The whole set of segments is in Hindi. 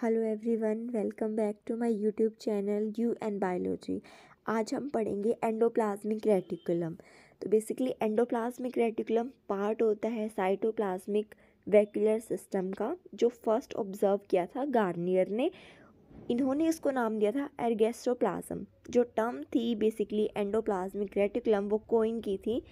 Hello everyone welcome back to my YouTube channel you and biology आज हम पढ़ेंगे एंडोप्लाज्मिक रेटिकुलम तो बेसिकली एंडोप्लाज्मिक रेटिकुलम पार्ट होता है साइटोप्लाज्मिक वेकुलर सिस्टम का जो फर्स्ट ऑब्जर्व किया था गार्नियर ने इन्होंने इसको नाम दिया था एर्गेस्टोप्लाज्म जो टर्म थी बेसिकली एंडोप्लाज्मिक रेटिकुलम वो कोइन की थी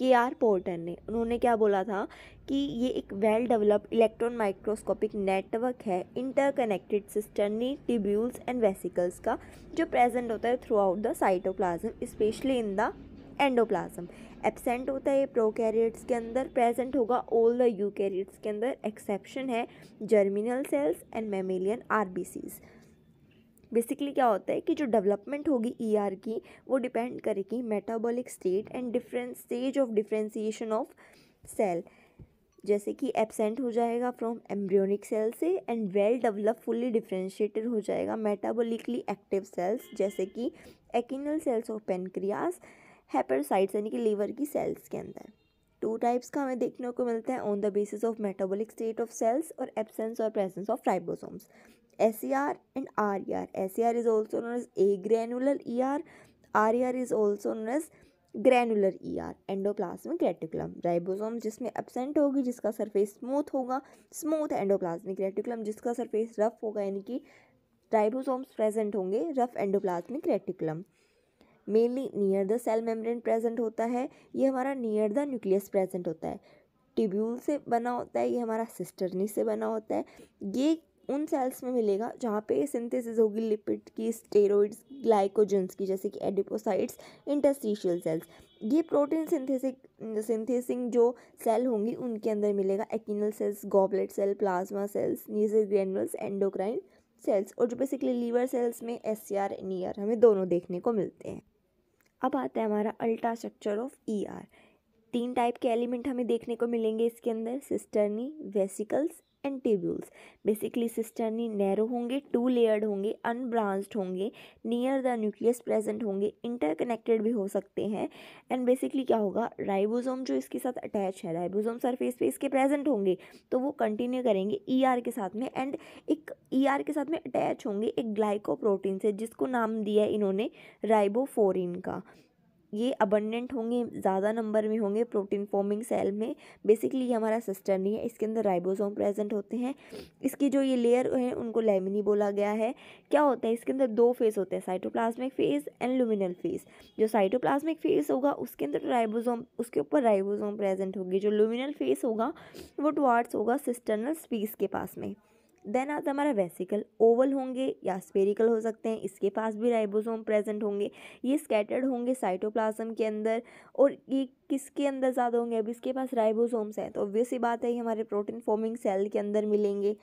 के आर पोर्टन ने उन्होंने क्या बोला था कि ये एक well develop electron microscopic network है इंटरकनेक्टेड सिस्टम ने ट्यूब्यूल्स एंड वेसिकल्स का जो प्रेजेंट होता है throughout the cytoplasm especially in the endoplasm absent होता है प्रोकैरियोट्स के अंदर प्रेजेंट होगा ऑल द यूकैरियोट्स के अंदर एक्सेप्शन है germinal cells and mammalian RBCs basically क्या होता है कि जो डेवलपमेंट होगी ई e ER की वो डिपेंड करेगी metabolic state and different stage of differentiation of cell जैसे कि एबसेंट हो जाएगा फ्रॉम एम्ब्रियोनिक सेल से and well develop fully differentiated हो जाएगा मेटाबॉलिकली एक्टिव सेल्स जैसे कि acinar cells of pancreas hepatocytes यानी कि लीवर की सेल्स के अंदर टू टाइप्स का हमें देखने को मिलता है on the basis of metabolic state of cells और एबसेंस और presence of ribosomes SER and RER. SER is also known as agranular ER. RER is also known as granular E R endoplasmic reticulum ribosome जिसमें एबसेंट होगी जिसका सरफेस स्मूथ होगा स्मूथ एंडोप्लाज्मिक रेटिकुलम जिसका सरफेस रफ होगा यानी कि राइबोसोम्स प्रेजेंट होंगे rough endoplasmic reticulum mainly near the cell membrane present होता है ये हमारा नियर द न्यूक्लियस प्रेजेंट होता है टिब्यूल से बना होता है ये हमारा सिस्टरनी से बना होता है ये उन सेल्स में मिलेगा जहाँ पे सिंथेसिस होगी लिपिड की स्टेरॉइड्स ग्लाइकोजेंस की जैसे कि एडिपोसाइट्स इंटस्टिशियल सेल्स ये प्रोटीन सिंथेसिक सिंथेसिंग जो सेल होंगी उनके अंदर मिलेगा acinar cells goblet cell plasma cells नीज ग्रेनुअल्स एंडोक्राइन सेल्स और जो बेसिकली लीवर सेल्स में S C R and E R हमें दोनों देखने को मिलते हैं अब आता है हमारा ultra structure of E R तीन टाइप के एलिमेंट हमें देखने को मिलेंगे इसके अंदर cisternae vesicles and tubules basically cisternae narrow होंगे टू लेयर्ड होंगे अनब्रांच्ड होंगे नियर द न्यूक्लियस प्रेजेंट होंगे इंटरकनेक्टेड भी हो सकते हैं एंड बेसिकली क्या होगा राइबोसोम जो इसके साथ अटैच है राइबोसोम सरफेस पे इसके प्रेजेंट होंगे तो वो कंटिन्यू करेंगे ई e ER के साथ में एंड एक ई e ER के साथ में अटैच होंगे एक ग्लाइको प्रोटीन से जिसको नाम दिया है इन्होंने राइबोफोरिन का ये अबंडेंट होंगे ज़्यादा नंबर में होंगे प्रोटीन फॉर्मिंग सेल में बेसिकली ये हमारा सिस्टर नहीं है इसके अंदर राइबोसोम प्रेजेंट होते हैं इसकी जो ये लेयर है उनको लेमिनी बोला गया है क्या होता है इसके अंदर दो फेज होते हैं cytoplasmic phase and luminal phase जो साइटोप्लाज्मिक फेज होगा उसके अंदर राइबोसोम उसके ऊपर राइबोसोम प्रेजेंट होगी जो लुमिनल फेस होगा वो टुआर्ड्स होगा सिस्टर्नल स्पीस के पास में देन आता हमारा वेसिकल ओवल होंगे या स्पेरिकल हो सकते हैं इसके पास भी राइबोसोम प्रेजेंट होंगे ये स्कैटर्ड होंगे साइटोप्लाज्म के अंदर और ये किसके अंदर ज़्यादा होंगे अब इसके पास राइबोसोम्स हैं तो ऑब्वियस ही बात है ये हमारे प्रोटीन फॉर्मिंग सेल के अंदर मिलेंगे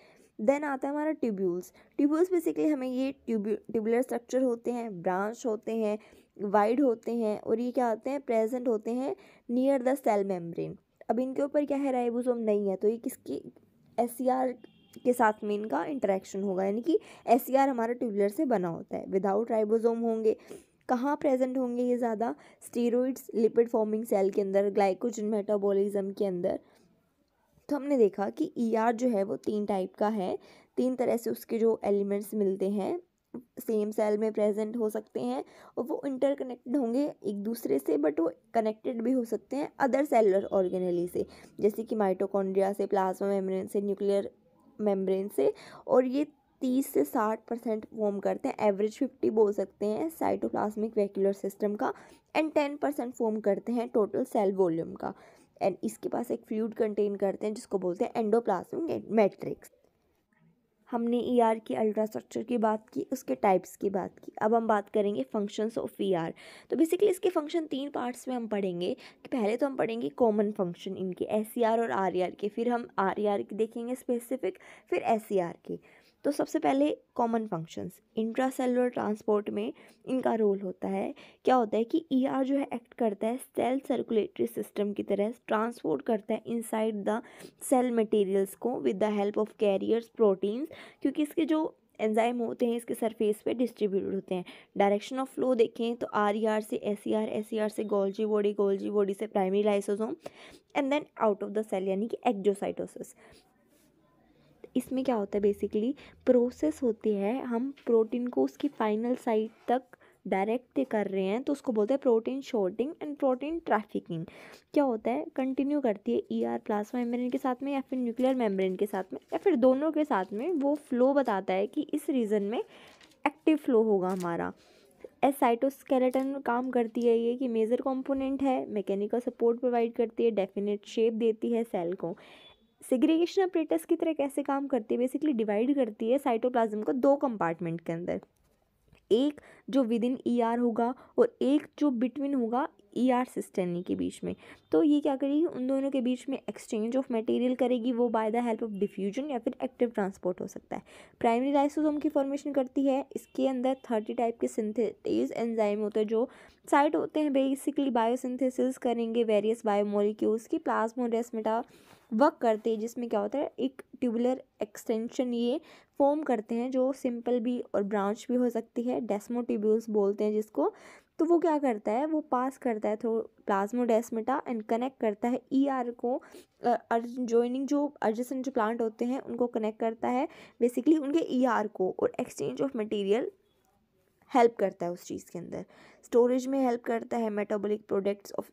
देन आता है हमारा ट्यूब्यूल्स ट्यूब्यूल्स बेसिकली हमें ये ट्यूब्यू ट्यूबुलर स्ट्रक्चर होते हैं ब्रांच होते हैं वाइड होते हैं और ये क्या होते हैं प्रेजेंट होते हैं नियर द सेल मेम्ब्रेन अब इनके ऊपर क्या है राइबोसोम नहीं है तो ये किसकी एस सी e आर के साथ में इनका इंटरेक्शन होगा यानी कि एस e हमारा ट्यूबुलर से बना होता है विदाउट राइबोसोम होंगे कहाँ प्रेजेंट होंगे ये ज़्यादा स्टीरोइड्स लिपिड फॉर्मिंग सेल के अंदर ग्लाइकोजन मेटाबॉलिज्म के अंदर तो हमने देखा कि ई e ER जो है वो तीन टाइप का है तीन तरह से उसके जो एलिमेंट्स मिलते हैं सेम सेल में प्रेजेंट हो सकते हैं और वो इंटरकनेक्टेड होंगे एक दूसरे से बट वो कनेक्टेड भी हो सकते हैं अदर सेलर ऑर्गेनली से जैसे कि माइटोकॉन्ड्रिया से प्लाज्मा मेम्ब्रेन से न्यूक्लियर मेम्ब्रेन से और ये तीस से साठ परसेंट फॉर्म करते हैं एवरेज फिफ्टी बोल सकते हैं साइटोप्लाज्मिक वेक्यूलर सिस्टम का एंड टेन परसेंट फॉर्म करते हैं टोटल सेल वॉल्यूम का एंड इसके पास एक फ्लूड कंटेन करते हैं जिसको बोलते हैं एंडोप्लाज्मिक मैट्रिक्स हमने ई e ER की अल्ट्रा स्ट्रक्चर की बात की उसके टाइप्स की बात की अब हम बात करेंगे फंक्शंस ऑफ ई आर तो बेसिकली इसके फंक्शन तीन पार्ट्स में हम पढ़ेंगे कि पहले तो हम पढ़ेंगे कॉमन फंक्शन इनके एस e और आर e के फिर हम आर के देखेंगे स्पेसिफिक फिर एस के तो सबसे पहले कॉमन फंक्शंस इंट्रासेलुलर ट्रांसपोर्ट में इनका रोल होता है क्या होता है कि ई e ER जो है एक्ट करता है सेल सर्कुलेटरी सिस्टम की तरह ट्रांसपोर्ट करता है इनसाइड द सेल मटेरियल्स को with the help of carriers proteins क्योंकि इसके जो एंजाइम होते हैं इसके सरफेस पे डिस्ट्रीब्यूट होते हैं डायरेक्शन ऑफ फ्लो देखें तो आर ई आर से S E R S E R से गोल्जी बॉडी गोल्जी बॉडी से primary lysosome and then out of the cell यानी कि एक्जोसाइटोसिस इसमें क्या होता है बेसिकली प्रोसेस होती है हम प्रोटीन को उसकी फाइनल साइड तक डायरेक्ट कर रहे हैं तो उसको बोलते हैं protein sorting and protein trafficking क्या होता है कंटिन्यू करती है ई आर प्लाज्मा मेम्ब्रेन के साथ में या फिर न्यूक्लियर मेम्ब्रेन के साथ में या फिर दोनों के साथ में वो फ्लो बताता है कि इस रीज़न में एक्टिव फ्लो होगा हमारा एस साइटोस्केलेटन काम करती है ये कि मेजर कॉम्पोनेंट है मैकेनिकल सपोर्ट प्रोवाइड करती है डेफिनेट शेप देती है सेल को सिग्रीगेशन अपरेटस की तरह कैसे काम करती है बेसिकली डिवाइड करती है साइटोप्लाज्म को दो कंपार्टमेंट के अंदर एक जो विद इन ई आर होगा और एक जो बिटवीन होगा ई आर सिस्टेनी के बीच में तो ये क्या करेगी उन दोनों के बीच में एक्सचेंज ऑफ मटेरियल करेगी वो by the help of diffusion या फिर एक्टिव ट्रांसपोर्ट हो सकता है प्राइमरी लाइसोसोम की फॉर्मेशन करती है इसके अंदर थर्टी टाइप के सिंथेटिज एंजाइम होते हैं जो साइट होते हैं बेसिकली बायोसिंथेसिस करेंगे वेरियस बायोमोलिक्यूल्स की प्लाज्मोडेस्मेटा वर्क करते हैं जिसमें क्या होता है एक ट्यूबुलर एक्सटेंशन ये फॉर्म करते हैं जो सिंपल भी और ब्रांच भी हो सकती है ट्यूबुल्स बोलते हैं जिसको तो वो क्या करता है वो पास करता है थ्रो प्लाज्मोडेस्मेटा एंड कनेक्ट करता है ई e ER आर को जॉइनिंग जो अर्जेसन जो प्लांट होते हैं उनको कनेक्ट करता है बेसिकली उनके ई e ER आर को और एक्सचेंज ऑफ मटेरियल हेल्प करता है उस चीज़ के अंदर स्टोरेज में हेल्प करता है metabolic products of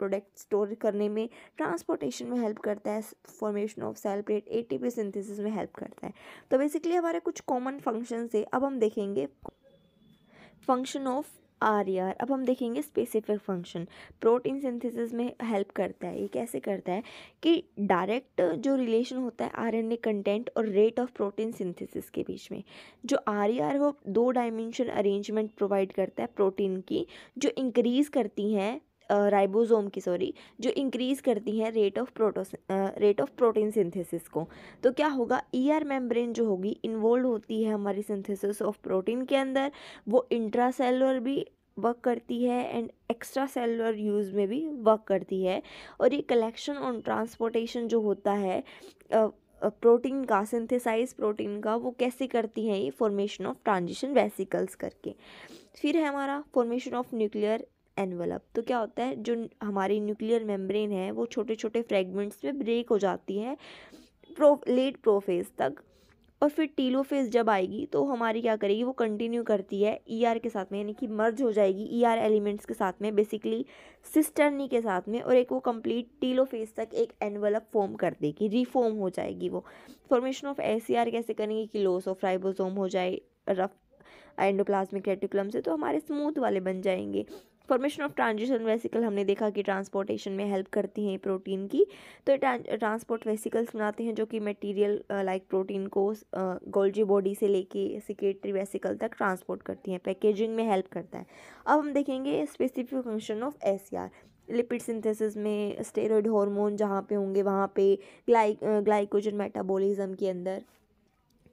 product store करने में ट्रांसपोर्टेशन में हेल्प करता है formation of cell plate P synthesis में हेल्प करता है तो बेसिकली हमारे कुछ कॉमन फंक्शन है अब हम देखेंगे फंक्शन ऑफ आर यार अब हम देखेंगे स्पेसिफिक फंक्शन प्रोटीन सिंथेसिस में हेल्प करता है ये कैसे करता है कि डायरेक्ट जो रिलेशन होता है आरएनए कंटेंट और रेट ऑफ प्रोटीन सिंथेसिस के बीच में जो आर यार वो दो डायमेंशन अरेंजमेंट प्रोवाइड करता है प्रोटीन की जो इंक्रीज़ करती हैं राइबोसोम की सॉरी जो इंक्रीज़ करती हैं rate of proto rate of protein synthesis को तो क्या होगा ईआर e मेम्ब्रेन जो होगी इन्वॉल्व होती है हमारी सिंथेसिस ऑफ प्रोटीन के अंदर वो इंट्रा सेलुलर भी वर्क करती है एंड एक्स्ट्रा सेलुलर यूज़ में भी वर्क करती है और ये कलेक्शन और ट्रांसपोर्टेशन जो होता है प्रोटीन का सिंथेसाइज प्रोटीन का वो कैसे करती हैं ये फॉर्मेशन ऑफ ट्रांजिशन वेसिकल्स करके फिर है हमारा फॉर्मेशन ऑफ न्यूक्लियर एनवलप तो क्या होता है जो हमारी न्यूक्लियर मेम्ब्रेन है वो छोटे छोटे फ्रेगमेंट्स में ब्रेक हो जाती है प्रो लेट प्रोफेज तक और फिर टीलोफेज जब आएगी तो हमारी क्या करेगी वो कंटिन्यू करती है ईआर e ER के साथ में यानी कि मर्ज हो जाएगी ईआर ER एलिमेंट्स के साथ में बेसिकली सिस्टर्नी के साथ में और एक वो कंप्लीट टीलोफेज तक एक एनवलप फॉर्म कर देगी रिफॉर्म हो जाएगी वो फॉर्मेशन ऑफ एस कैसे करेंगे कि लॉस ऑफ राइबोसोम हो जाए रफ एंडोप्लाज्मिक रेटिकुलम से तो हमारे स्मूथ वाले बन जाएंगे फॉर्मेशन ऑफ ट्रांजिशन वेसिकल हमने देखा कि ट्रांसपोर्टेशन में हेल्प करती हैं प्रोटीन की तो ट्रांसपोर्ट वेसिकल्स बनाते हैं जो कि मटेरियल लाइक प्रोटीन को गोल्जी बॉडी से लेके सिक्रेटरी वेसिकल तक ट्रांसपोर्ट करती हैं पैकेजिंग में हेल्प करता है अब हम देखेंगे specific function of S lipid synthesis में स्टेरॉयड हार्मोन जहाँ पे होंगे वहाँ पे ग्लाइ ग्लाइकोजन मेटाबॉलिज्म के अंदर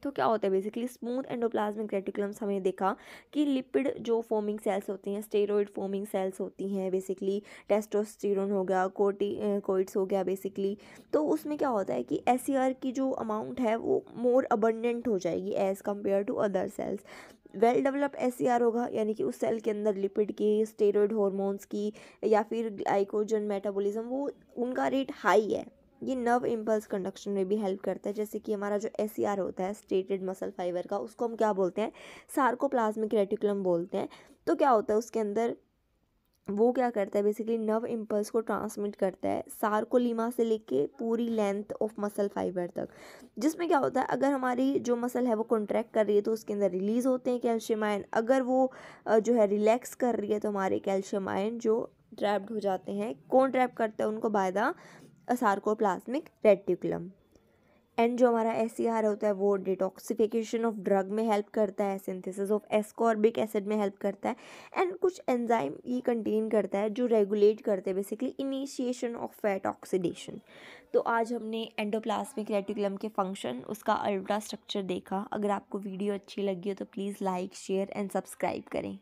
तो क्या होता है बेसिकली स्मूथ एंडोप्लाज्मिक रेटिकुलम्स हमें देखा कि लिपिड जो फॉर्मिंग सेल्स होती हैं स्टेरॉइड फॉर्मिंग सेल्स होती हैं बेसिकली टेस्टोस्टेरोन हो गया कोटी कोइड्स हो गया बेसिकली तो उसमें क्या होता है कि एस e की जो अमाउंट है वो मोर अबंडेंट हो जाएगी as compare to other cells well develop S होगा यानी कि उस सेल के अंदर लिपिड की स्टेरॉइड हॉर्मोन्स की या फिर ग्लाइकोजन मेटाबॉलिज्म वो उनका रेट हाई है ये नर्व इम्पल्स कंडक्शन में भी हेल्प करता है जैसे कि हमारा जो एस e होता है स्टेटेड मसल फाइबर का उसको हम क्या बोलते हैं सार्कोप्लाज्मिक रेटिकुलम बोलते हैं तो क्या होता है उसके अंदर वो क्या करता है बेसिकली नर्व इम्पल्स को ट्रांसमिट करता है सार्कोलीमा से लेके पूरी लेंथ ऑफ मसल फाइबर तक जिसमें क्या होता है अगर हमारी जो मसल है वो कॉन्ट्रैक्ट कर रही है तो उसके अंदर रिलीज़ होते हैं कैल्शियम आयन अगर वो जो है रिलैक्स कर रही है तो हमारे कैल्शियम आयन जो ट्रैप्ड हो जाते हैं कौन ट्रैप करता है उनको by the sarcoplasmic reticulum and जो हमारा एस e होता है वो डिटॉक्सिफिकेशन ऑफ ड्रग में हेल्प करता है सिंथेसिस ऑफ एस्कॉर्बिक एसिड में हेल्प करता है एंड कुछ एंजाइम ये कंटेन करता है जो रेगुलेट करते हैं basically initiation of fat oxidation तो आज हमने एंडोप्लाज्मिक रेटिकुलम के फंक्शन उसका अल्ट्रा स्ट्रक्चर देखा अगर आपको वीडियो अच्छी लगी हो तो please like share and subscribe करें